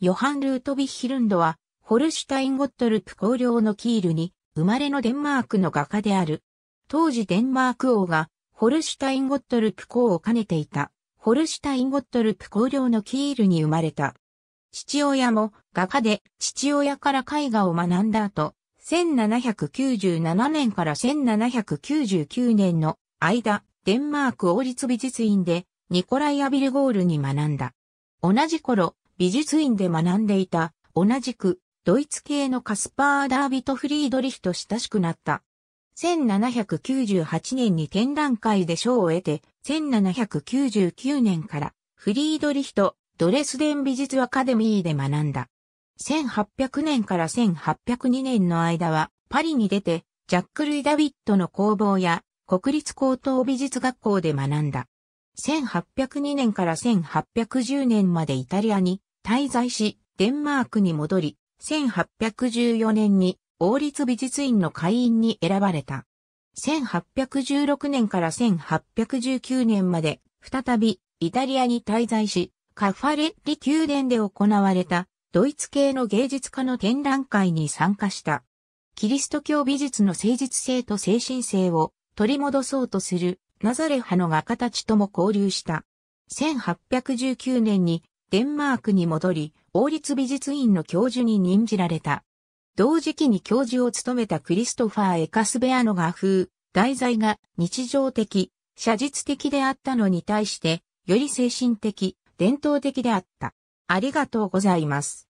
ヨハン・ルートヴィッヒルンドは、ホルシュタイン・ゴットルプ公領のキールに、生まれのデンマークの画家である。当時デンマーク王が、ホルシュタイン・ゴットルプ公を兼ねていた、ホルシュタイン・ゴットルプ公領のキールに生まれた。父親も画家で、父親から絵画を学んだ後、1797年から1799年の間、デンマーク王立美術院で、ニコライ・アビルゴールに学んだ。同じ頃、美術院で学んでいた、同じく、ドイツ系のカスパー・ダービト・フリードリヒと親しくなった。1798年に展覧会で賞を得て、1799年からフリードリヒとドレスデン美術アカデミーで学んだ。1800年から1802年の間はパリに出てジャック・ルイ・ダビットの工房や国立高等美術学校で学んだ。1802年から1810年までイタリアに滞在し、デンマークに戻り、1814年に王立美術院の会員に選ばれた。1816年から1819年まで、再びイタリアに滞在し、カファレッリ宮殿で行われたドイツ系の芸術家の展覧会に参加した。キリスト教美術の誠実性と精神性を取り戻そうとするナザレ派の画家たちとも交流した。1819年にデンマークに戻り、王立美術院の教授に任じられた。同時期に教授を務めたクリストファー・エカスベアの画風、題材が日常的、写実的であったのに対して、より精神的、伝統的であった。ありがとうございます。